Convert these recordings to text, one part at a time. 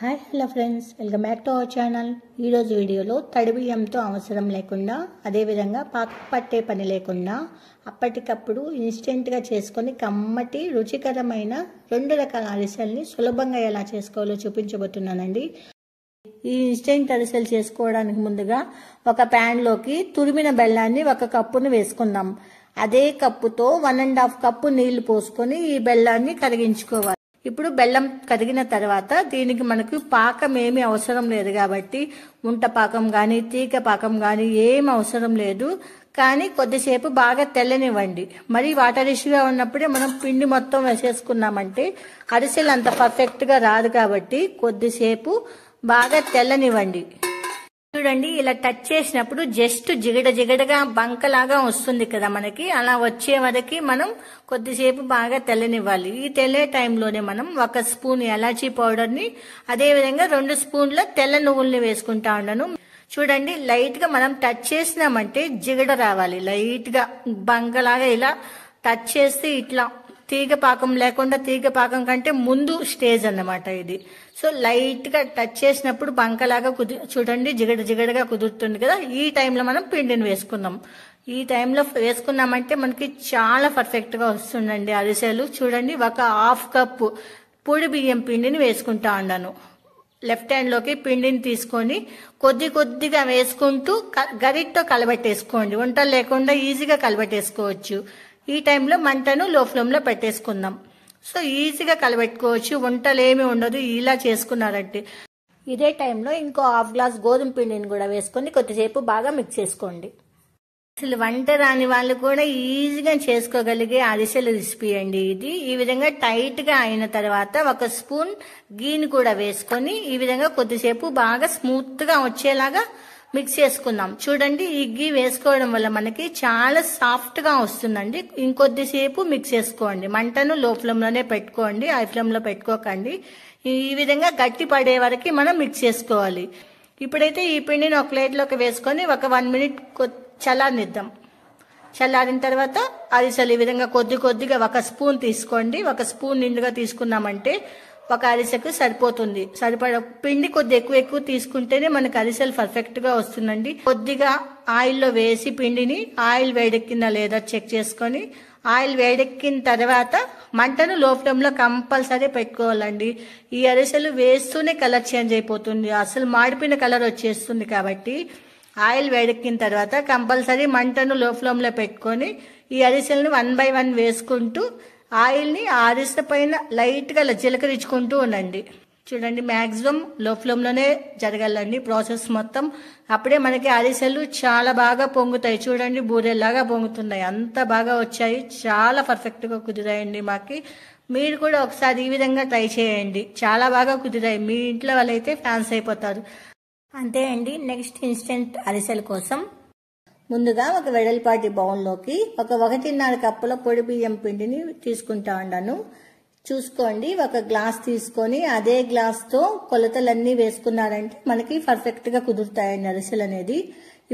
hi hello friends welcome back to our channel ఈరోజు వీడియోలో బియ్యంతో అవసరం లేకుండా అదేవిధంగా పాక పట్టే పని లేకుండా అప్పటికప్పుడు ఇన్స్టెంట్గా చేసుకొని కమ్మటి రుచికరమైన రెండు రకాల అరిసెల్ని సులభంగా ఎలా చేసుకోవాలో చూపించబోతున్నానండి ఈ ఇన్స్టెంట్ అరిసెలు చేసుకోవడానికి ముందుగా ఒక ప్యాన్లోకి తురిమిన బెల్లాన్ని ఒక కప్పును వేసుకుందాం అదే కప్పుతో వన్ అండ్ హాఫ్ కప్పు నీళ్లు పోసుకొని ఈ బెల్లాన్ని కరిగించుకోవాలి ఇప్పుడు బెల్లం కరిగిన తర్వాత దీనికి మనకు పాకం ఏమీ అవసరం లేదు కాబట్టి ఉంట పాకం కానీ తీగ పాకం కానీ ఏం అవసరం లేదు కానీ కొద్దిసేపు బాగా తెల్లనివ్వండి మరి వాటర్ ఇష్యూగా ఉన్నప్పుడే మనం పిండి మొత్తం వేసేసుకున్నామంటే అరిసెలు అంత పర్ఫెక్ట్గా రాదు కాబట్టి కొద్దిసేపు బాగా తెల్లనివ్వండి చూడండి ఇలా టచ్ చేసినప్పుడు జస్ట్ జిగడ జిగడగా బంకలాగా వస్తుంది కదా మనకి అలా వచ్చే వరకు మనం కొద్దిసేపు బాగా తెల్లనివ్వాలి ఈ తెల్లే టైంలోనే మనం ఒక స్పూన్ ఎలాచీ పౌడర్ని అదేవిధంగా రెండు స్పూన్ల తెల్ల నువ్వుల్ని వేసుకుంటా ఉన్నాను చూడండి లైట్గా మనం టచ్ చేసినామంటే జిగడ రావాలి లైట్గా బంకలాగా ఇలా టచ్ చేస్తే ఇట్లా తీగ పాకం లేకుండా తీగ పాకం కంటే ముందు స్టేజ్ అన్నమాట ఇది సో లైట్గా టచ్ చేసినప్పుడు బంకలాగా కుది చూడండి జిగడ జిగడగా కుదురుతుంది కదా ఈ టైంలో మనం పిండిని వేసుకుందాం ఈ టైంలో వేసుకున్నామంటే మనకి చాలా పర్ఫెక్ట్గా వస్తుందండి అరిసెలు చూడండి ఒక హాఫ్ కప్పు పొడి బియ్యం పిండిని వేసుకుంటా ఉన్నాను లెఫ్ట్ హ్యాండ్లోకి పిండిని తీసుకొని కొద్ది కొద్దిగా వేసుకుంటూ గరిట్తో కలబెట్టేసుకోండి వంట లేకుండా ఈజీగా కలబెట్టేసుకోవచ్చు ఈ టైంలో మంటను లో ఫ్లేమ్లో పెట్టేసుకుందాం సో ఈజీగా కలబెట్టుకోవచ్చు వంటలు ఏమి ఉండదు ఇలా చేసుకున్నారంటే ఇదే టైంలో ఇంకో హాఫ్ గ్లాస్ గోధుమ పిండిని కూడా వేసుకొని కొద్దిసేపు బాగా మిక్స్ చేసుకోండి అసలు వంట రాని వాళ్ళు కూడా ఈజీగా చేసుకోగలిగే అరిసెల రెసిపీ అండి ఇది ఈ విధంగా టైట్గా అయిన తర్వాత ఒక స్పూన్ గీని కూడా వేసుకొని ఈ విధంగా కొద్దిసేపు బాగా స్మూత్గా వచ్చేలాగా మిక్స్ చేసుకుందాం చూడండి ఈ గీ వేసుకోవడం వల్ల మనకి చాలా సాఫ్ట్గా వస్తుందండి ఇంకొద్దిసేపు మిక్స్ చేసుకోండి మంటను లో ఫ్లేమ్లోనే పెట్టుకోండి హై ఫ్లేమ్లో పెట్టుకోకండి ఈ విధంగా గట్టి పడే వరకు మనం మిక్స్ చేసుకోవాలి ఇప్పుడైతే ఈ పిండిని ఒక ప్లేట్లోకి వేసుకొని ఒక వన్ మినిట్ చల్లారనిద్దాం చల్లారిన తర్వాత అరిసెలు ఈ విధంగా కొద్ది కొద్దిగా ఒక స్పూన్ తీసుకోండి ఒక స్పూన్ నిండుగా తీసుకున్నామంటే ఒక అరిసెకు సరిపోతుంది సరిపడ పిండి కొద్ది ఎక్కువ ఎక్కువ తీసుకుంటేనే మనకు అరిసెలు పర్ఫెక్ట్ గా వస్తుందండి కొద్దిగా ఆయిల్లో వేసి పిండిని ఆయిల్ వేడెక్కిందా లేదా చెక్ చేసుకొని ఆయిల్ వేడెక్కిన తర్వాత మంటను లో ఫ్లేమ్లో కంపల్సరీ పెట్టుకోవాలండి ఈ అరిసెలు వేస్తూనే కలర్ చేంజ్ అయిపోతుంది అసలు మాడిపోయిన కలర్ వచ్చేస్తుంది కాబట్టి ఆయిల్ వేడెక్కిన తర్వాత కంపల్సరీ మంటను లో ఫ్లేమ్లో పెట్టుకొని ఈ అరిసెలను వన్ బై వన్ వేసుకుంటూ ఆయిల్ని ఆరిస్త పైన లైట్గా ఇలా చిలకరించుకుంటూ ఉండండి చూడండి మ్యాక్సిమం లో ఫ్లేమ్లోనే జరగాలండి ప్రాసెస్ మొత్తం అప్పుడే మనకి అరిసెలు చాలా బాగా పొంగుతాయి చూడండి బూరెల్లాగా పొంగుతున్నాయి అంత బాగా వచ్చాయి చాలా పర్ఫెక్ట్గా కుదిరాయండి మాకి మీరు కూడా ఒకసారి ఈ విధంగా ట్రై చేయండి చాలా బాగా కుదిరాయి మీ ఇంట్లో వాళ్ళైతే ఫ్యాన్స్ అయిపోతారు అంతే అండి నెక్స్ట్ ఇన్స్టెంట్ అరిసెల కోసం ముందుగా ఒక వెడల్పాటి బౌల్లోకి ఒక ఒకటిన్నర కప్పుల పొడి బియ్యం పిండిని తీసుకుంటా ఉండను చూసుకోండి ఒక గ్లాస్ తీసుకొని అదే గ్లాస్తో కొలతలన్నీ వేసుకున్నారంటే మనకి పర్ఫెక్ట్గా కుదురుతాయి అరిసెలు అనేది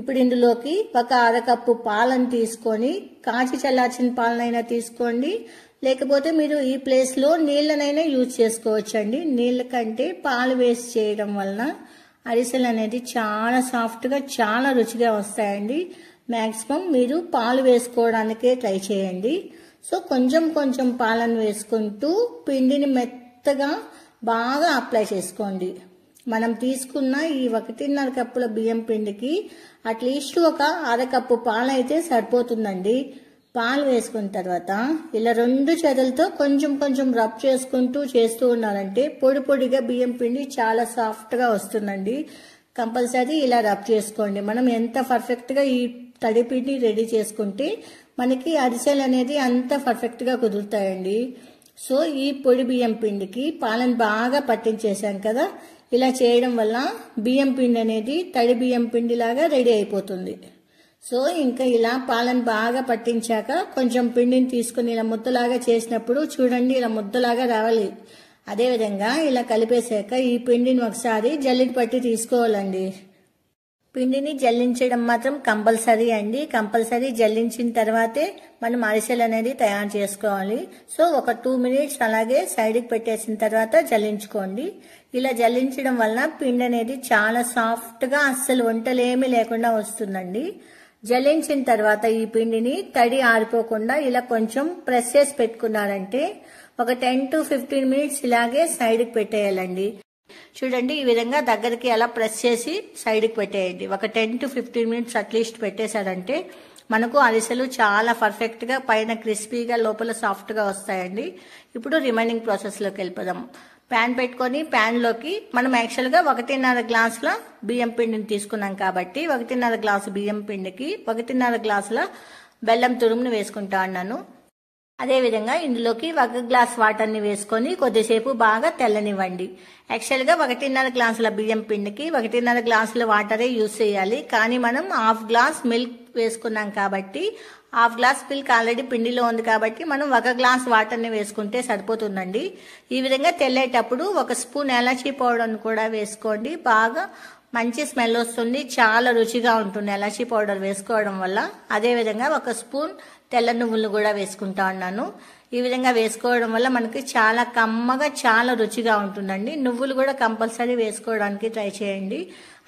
ఇప్పుడు ఇందులోకి ఒక అరకప్పు పాలను తీసుకొని కాచి చల్లార్చిన పాలనైనా తీసుకోండి లేకపోతే మీరు ఈ ప్లేస్లో నీళ్ళనైనా యూజ్ చేసుకోవచ్చండి నీళ్ళ కంటే పాలు వేస్ట్ చేయడం వలన అరిసెలు అనేది చాలా సాఫ్ట్గా చాలా రుచిగా వస్తాయండి మ్యాక్సిమం మీరు పాలు వేసుకోవడానికే ట్రై చేయండి సో కొంచెం కొంచెం పాలను వేసుకుంటూ పిండిని మెత్తగా బాగా అప్లై చేసుకోండి మనం తీసుకున్న ఈ ఒకటిన్నర కప్పుల బియ్యం పిండికి అట్లీస్ట్ ఒక అరకప్పు పాలైతే సరిపోతుందండి పాలు వేసుకున్న తర్వాత ఇలా రెండు చేతులతో కొంచెం కొంచెం రబ్ చేసుకుంటూ చేస్తూ ఉన్నారంటే పొడి పొడిగా బియ్యం పిండి చాలా సాఫ్ట్గా వస్తుందండి కంపల్సరీ ఇలా రబ్ చేసుకోండి మనం ఎంత పర్ఫెక్ట్గా ఈ తడి పిండి రెడీ చేసుకుంటే మనకి అరిసెలు అనేది అంత పర్ఫెక్ట్గా కుదురుతాయండి సో ఈ పొడి బియ్యం పిండికి పాలను బాగా పట్టించేసాం కదా ఇలా చేయడం వల్ల బియ్యం పిండి అనేది తడి బియ్యం పిండిలాగా రెడీ అయిపోతుంది సో ఇంకా ఇలా పాలను బాగా పట్టించాక కొంచెం పిండిని తీసుకుని ఇలా ముద్దలాగా చేసినప్పుడు చూడండి ఇలా ముద్దలాగా రావాలి అదేవిధంగా ఇలా కలిపేశాక ఈ పిండిని ఒకసారి జల్లిని పట్టి తీసుకోవాలండి పిండిని జల్లించడం మాత్రం కంపల్సరీ అండి కంపల్సరీ జల్లించిన తర్వాతే మనం అరిసెలు అనేది తయారు చేసుకోవాలి సో ఒక టూ మినిట్స్ అలాగే సైడ్కి పెట్టేసిన తర్వాత జల్లించుకోండి ఇలా జల్లించడం వల్ల పిండి అనేది చాలా సాఫ్ట్గా అస్సలు వంటలు ఏమీ లేకుండా వస్తుందండి జలించిన తర్వాత ఈ పిండిని తడి ఆరిపోకుండా ఇలా కొంచెం ప్రెస్ చేసి పెట్టుకున్నారంటే ఒక టెన్ టు ఫిఫ్టీన్ మినిట్స్ ఇలాగే సైడ్కి పెట్టేయాలండి చూడండి ఈ విధంగా దగ్గరికి అలా ప్రెస్ చేసి సైడ్కి పెట్టేయండి ఒక ten to fifteen minutes at least పెట్టేశారంటే మనకు అరిసెలు చాలా పర్ఫెక్ట్గా పైన క్రిస్పీగా లోపల సాఫ్ట్గా వస్తాయండి ఇప్పుడు రిమైనింగ్ ప్రాసెస్లోకి వెళ్ళిపోదాం ప్యాన్ పెట్టుకొని ప్యాన్లోకి మనం యాక్చువల్గా ఒకటిన్నర గ్లాసుల బియ్యం పిండిని తీసుకున్నాం కాబట్టి ఒకటిన్నర గ్లాసు బియ్యం పిండికి ఒకటిన్నర గ్లాసుల బెల్లం తురుమును వేసుకుంటా అన్నాను అదేవిధంగా ఇందులోకి ఒక గ్లాస్ వాటర్ని వేసుకొని కొద్దిసేపు బాగా తెల్లనివ్వండి యాక్చువల్గా ఒకటిన్నర గ్లాసుల బియ్యం పిండికి ఒకటిన్నర గ్లాసుల వాటరే యూజ్ చేయాలి కానీ మనం హాఫ్ గ్లాస్ మిల్క్ వేసుకున్నాం కాబట్టి హాఫ్ గ్లాస్ మిల్క్ ఆల్రెడీ పిండిలో ఉంది కాబట్టి మనం ఒక గ్లాస్ వాటర్ని వేసుకుంటే సరిపోతుందండి ఈ విధంగా తెల్లేటప్పుడు ఒక స్పూన్ ఎలాచీ పౌడర్ని కూడా వేసుకోండి బాగా మంచి స్మెల్ వస్తుంది చాలా రుచిగా ఉంటుంది ఎలాచీ పౌడర్ వేసుకోవడం వల్ల అదేవిధంగా ఒక స్పూన్ తెల్ల నువ్వులు కూడా వేసుకుంటా ఉన్నాను ఈ విధంగా వేసుకోవడం వల్ల మనకి చాలా కమ్మగా చాలా రుచిగా ఉంటుందండి నువ్వులు కూడా కంపల్సరీ వేసుకోవడానికి ట్రై చేయండి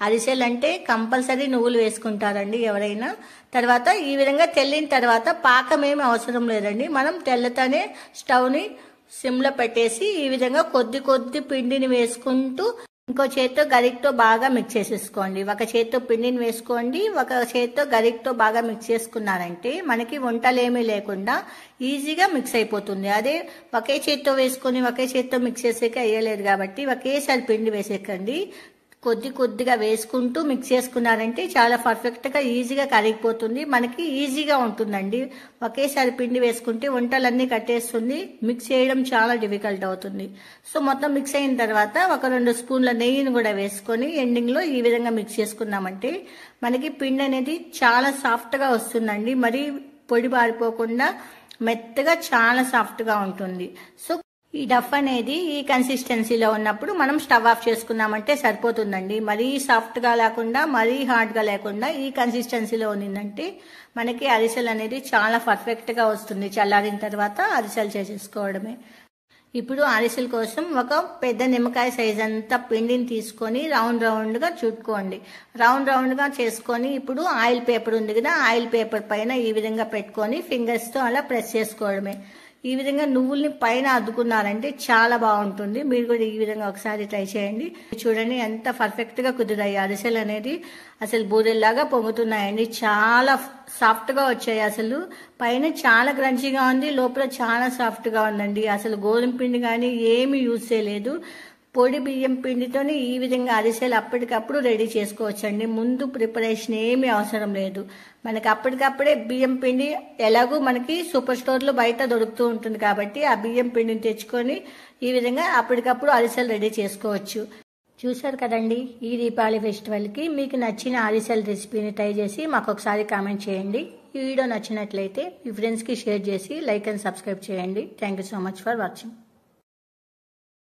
అరిసెలు అంటే కంపల్సరీ నువ్వులు వేసుకుంటారండి ఎవరైనా తర్వాత ఈ విధంగా తెల్లిన తర్వాత పాకం ఏమి అవసరం లేదండి మనం తెల్లతోనే స్టవ్ని సిమ్లో పెట్టేసి ఈ విధంగా కొద్ది కొద్ది పిండిని వేసుకుంటూ ఇంకో చేత్తో గరికతో బాగా మిక్స్ చేసేసుకోండి ఒక చేత్తో పిండిని వేసుకోండి ఒక చేత్తో గరికతో బాగా మిక్స్ చేసుకున్నారంటే మనకి వంటలేమీ లేకుండా ఈజీగా మిక్స్ అయిపోతుంది అదే ఒకే చేత్తో వేసుకొని ఒకే చేత్తో మిక్స్ చేసేకి అయ్యలేదు కాబట్టి ఒకేసారి పిండి వేసేకండి కొద్ది కొద్దిగా వేసుకుంటూ మిక్స్ చేసుకున్నారంటే చాలా పర్ఫెక్ట్గా ఈజీగా కరిగిపోతుంది మనకి ఈజీగా ఉంటుందండి ఒకేసారి పిండి వేసుకుంటే వంటలన్నీ కట్టేస్తుంది మిక్స్ చేయడం చాలా డిఫికల్ట్ అవుతుంది సో మొత్తం మిక్స్ అయిన తర్వాత ఒక రెండు స్పూన్ల నెయ్యిని కూడా వేసుకొని ఎండింగ్లో ఈ విధంగా మిక్స్ చేసుకున్నామంటే మనకి పిండి అనేది చాలా సాఫ్ట్గా వస్తుందండి మరి పొడి పారిపోకుండా మెత్తగా చాలా సాఫ్ట్గా ఉంటుంది సో ఈ డఫ్ అనేది ఈ కన్సిస్టెన్సీలో ఉన్నప్పుడు మనం స్టవ్ ఆఫ్ చేసుకున్నామంటే సరిపోతుందండి మరీ సాఫ్ట్గా లేకుండా మరీ హార్డ్గా లేకుండా ఈ కన్సిస్టెన్సీలో ఉన్నిందంటే మనకి అరిసెలు అనేది చాలా పర్ఫెక్ట్గా వస్తుంది చల్లారిన తర్వాత అరిసెలు చేసేసుకోవడమే ఇప్పుడు అరిసెల కోసం ఒక పెద్ద నిమ్మకాయ సైజ్ అంతా పిండిని తీసుకొని రౌండ్ రౌండ్గా చుట్టుకోండి రౌండ్ రౌండ్గా చేసుకొని ఇప్పుడు ఆయిల్ పేపర్ ఉంది కదా ఆయిల్ పేపర్ పైన ఈ విధంగా పెట్టుకొని ఫింగర్స్తో అలా ప్రెస్ చేసుకోవడమే ఈ విధంగా నువ్వుల్ని పైన అద్దుకున్నారంటే చాలా బాగుంటుంది మీరు కూడా ఈ విధంగా ఒకసారి ట్రై చేయండి చూడండి ఎంత పర్ఫెక్ట్గా కుదిరాయి అరిసెలు అనేది అసలు బూరెల్లాగా పొంగుతున్నాయండి చాలా సాఫ్ట్గా వచ్చాయి అసలు పైన చాలా క్రంచీగా ఉంది లోపల చాలా సాఫ్ట్గా ఉందండి అసలు గోధుమ పిండి కానీ ఏమీ యూజ్ చేయలేదు పొడి బియ్యం పిండితోని ఈ విధంగా అరిసెలు అప్పటికప్పుడు రెడీ చేసుకోవచ్చండి ముందు ప్రిపరేషన్ ఏమీ అవసరం లేదు మనకి అప్పటికప్పుడే బియ్యం పిండి ఎలాగూ మనకి సూపర్ స్టోర్లో బయట దొరుకుతూ ఉంటుంది కాబట్టి ఆ బియ్యం పిండిని తెచ్చుకొని ఈ విధంగా అప్పటికప్పుడు అరిసెలు రెడీ చేసుకోవచ్చు చూశారు కదండి ఈ దీపావళి ఫెస్టివల్కి మీకు నచ్చిన అరిసెల రెసిపీని ట్రై చేసి మాకు ఒకసారి కామెంట్ చేయండి ఈ వీడియో నచ్చినట్లయితే మీ ఫ్రెండ్స్కి షేర్ చేసి లైక్ అండ్ సబ్స్క్రైబ్ చేయండి thank you so much for watching